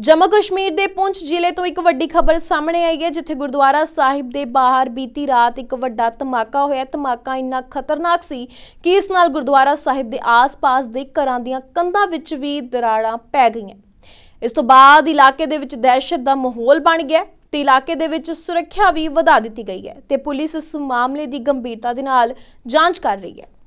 ਜੰਮੂ ਕਸ਼ਮੀਰ ਦੇ ਪੁੰਛ ਜ਼ਿਲ੍ਹੇ ਤੋਂ ਇੱਕ ਵੱਡੀ ਖਬਰ ਸਾਹਮਣੇ ਆਈ ਹੈ ਜਿੱਥੇ ਗੁਰਦੁਆਰਾ ਸਾਹਿਬ ਦੇ ਬਾਹਰ ਬੀਤੀ ਰਾਤ ਇੱਕ ਵੱਡਾ ਧਮਾਕਾ ਹੋਇਆ ਧਮਾਕਾ ਇੰਨਾ ਖਤਰਨਾਕ ਸੀ ਕਿ ਇਸ ਨਾਲ ਗੁਰਦੁਆਰਾ ਸਾਹਿਬ ਦੇ ਆਸ-ਪਾਸ ਦੇ ਘਰਾਂ ਦੀਆਂ ਕੰਧਾਂ ਵਿੱਚ ਵੀ ਦਰਾੜਾਂ ਪੈ ਗਈਆਂ ਇਸ ਤੋਂ ਬਾਅਦ ਇਲਾਕੇ ਦੇ ਵਿੱਚ ਦਹਿਸ਼ਤ ਦਾ ਮਾਹੌਲ ਬਣ ਗਿਆ ਤੇ ਇਲਾਕੇ ਦੇ ਵਿੱਚ ਸੁਰੱਖਿਆ ਵੀ ਵਧਾ ਦਿੱਤੀ ਗਈ ਹੈ ਤੇ ਪੁਲਿਸ ਇਸ ਮਾਮਲੇ ਦੀ ਗੰਭੀਰਤਾ ਦੇ ਨਾਲ ਜਾਂਚ ਕਰ ਰਹੀ ਹੈ